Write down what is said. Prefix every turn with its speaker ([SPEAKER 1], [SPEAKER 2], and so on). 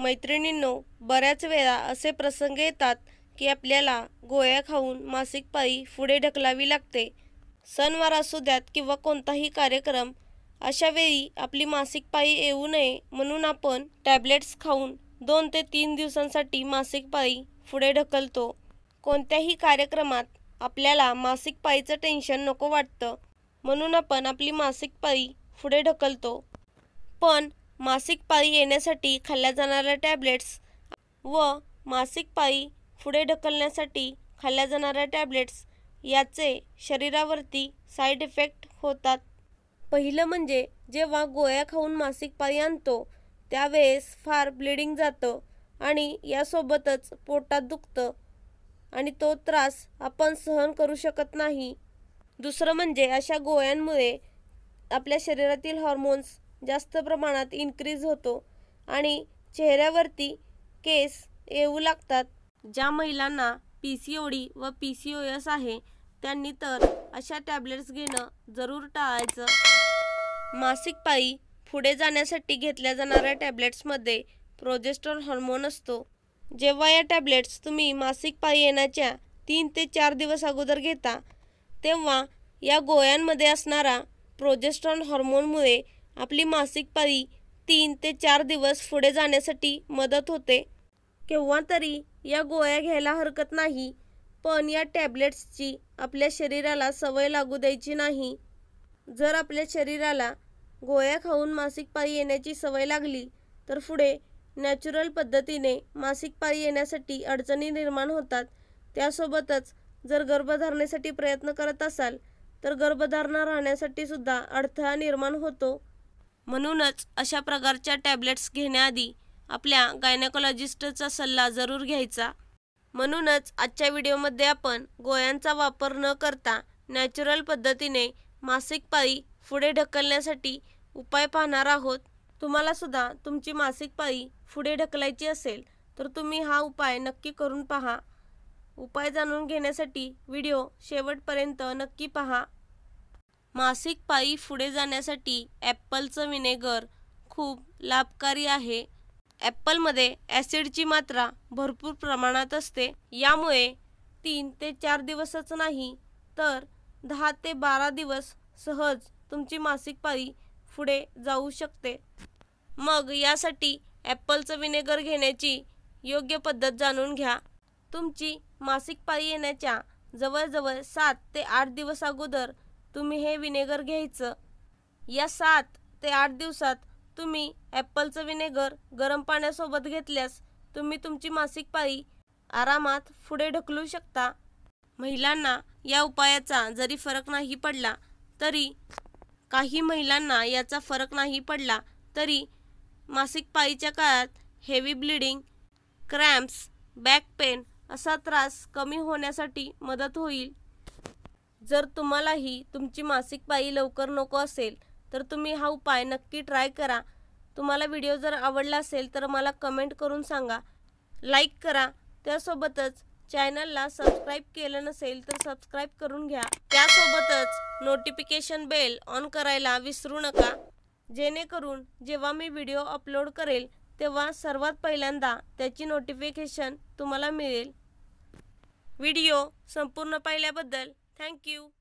[SPEAKER 1] मैत्रिणींनो बऱ्याच वेळा असे प्रसंग येतात की आपल्याला गोळ्या खाऊन मासिक पाळी पुढे ढकलावी लागते सणवार असू द्यात किंवा कोणताही कार्यक्रम अशावेळी आपली मासिक पाळी येऊ नये म्हणून आपण टॅबलेट्स खाऊन दोन ते तीन दिवसांसाठी मासिक पाळी पुढे ढकलतो कोणत्याही कार्यक्रमात आपल्याला मासिक पाळीचं टेन्शन नको वाटतं म्हणून आपण आपली मासिक पाळी पुढे ढकलतो पण मासिक पाळी येण्यासाठी खाल्ल्या जाणाऱ्या टॅबलेट्स व मासिक पाळी पुढे ढकलण्यासाठी खाल्ल्या जाणाऱ्या टॅबलेट्स याचे शरीरावरती साईड इफेक्ट होतात पहिलं म्हणजे जेव्हा गोळ्या खाऊन मासिक पाळी आणतो त्यावेळेस फार ब्लिडिंग जातं आणि यासोबतच पोटात दुखतं आणि तो त्रास आपण सहन करू शकत नाही दुसरं म्हणजे अशा गोळ्यांमुळे आपल्या शरीरातील हॉर्मोन्स जास्त प्रमाणात इन्क्रीज होतो आणि चेहऱ्यावरती केस येऊ लागतात ज्या महिलांना पी सी ओ डी व पी सी ओ एस आहे त्यांनी तर अशा टॅबलेट्स घेणं जरूर टाळायचं मासिक पायी पुढे जाण्यासाठी घेतल्या जाणाऱ्या टॅबलेट्समध्ये प्रोजेस्ट्रॉल हॉर्मोन असतो जेव्हा या टॅबलेट्स तुम्ही मासिक पायी येण्याच्या तीन ते चार दिवस अगोदर घेता तेव्हा या गोळ्यांमध्ये असणारा प्रोजेस्ट्रॉल हॉर्मोनमुळे आपली मासिक पाळी तीन ते चार दिवस पुढे जाण्यासाठी मदत होते केव्हा तरी या गोळ्या घ्यायला हरकत नाही पण या टॅबलेट्सची आपल्या शरीराला सवय लागू द्यायची नाही जर आपल्या शरीराला गोळ्या खाऊन मासिक पाळी येण्याची सवय लागली तर पुढे नॅचरल पद्धतीने मासिक पाळी येण्यासाठी अडचणी निर्माण होतात त्यासोबतच जर गर्भधारणेसाठी प्रयत्न करत असाल तर गर्भधारणा राहण्यासाठी सुद्धा अडथळा निर्माण होतो म्हणूनच अशा प्रकारच्या टॅबलेट्स घेण्याआधी आपल्या गायनेकोलॉजिस्टचा सल्ला जरूर घ्यायचा म्हणूनच आजच्या व्हिडिओमध्ये आपण गोळ्यांचा वापर न करता नॅचरल पद्धतीने मासिक पाळी पुढे ढकलण्यासाठी उपाय पाहणार आहोत तुम्हालासुद्धा तुमची मासिक पाळी पुढे ढकलायची असेल तर तुम्ही हा उपाय नक्की करून पहा उपाय जाणून घेण्यासाठी व्हिडिओ शेवटपर्यंत नक्की पहा मासिक पाळी पुढे जाण्यासाठी ॲप्पलचं विनेगर खूप लाभकारी आहे ॲपलमध्ये ॲसिडची मात्रा भरपूर प्रमाणात असते यामुळे तीन ते चार दिवसच नाही तर दहा ते बारा दिवस सहज तुमची मासिक पाळी पुढे जाऊ शकते मग यासाठी ॲप्पलचं विनेगर घेण्याची योग्य पद्धत जाणून घ्या तुमची मासिक पाळी येण्याच्या जवळजवळ सात ते आठ दिवस अगोदर तुम्ही हे विनेगर घ्यायचं या सात ते आठ दिवसात तुम्ही ॲप्पलचं विनेगर गरम पाण्यासोबत घेतल्यास तुम्ही तुमची मासिक पाळी आरामात पुढे ढकलू शकता महिलांना या उपायाचा जरी फरक नाही पडला तरी काही महिलांना याचा फरक नाही पडला तरी मासिक पाळीच्या काळात heavy bleeding cramps back pain असा त्रास कमी होण्यासाठी मदत होईल जर तुम्हालाही तुमची मासिक पाळी लवकर नको असेल तर तुम्ही हा उपाय नक्की ट्राय करा तुम्हाला व्हिडिओ जर आवडला असेल तर मला कमेंट करून सांगा लाईक करा त्यासोबतच चॅनलला सबस्क्राईब केलं नसेल तर सबस्क्राईब करून घ्या त्यासोबतच नोटिफिकेशन बेल ऑन करायला विसरू नका जेणेकरून जेव्हा मी व्हिडिओ अपलोड करेल तेव्हा सर्वात पहिल्यांदा त्याची नोटिफिकेशन तुम्हाला मिळेल व्हिडिओ संपूर्ण पाहिल्याबद्दल Thank you.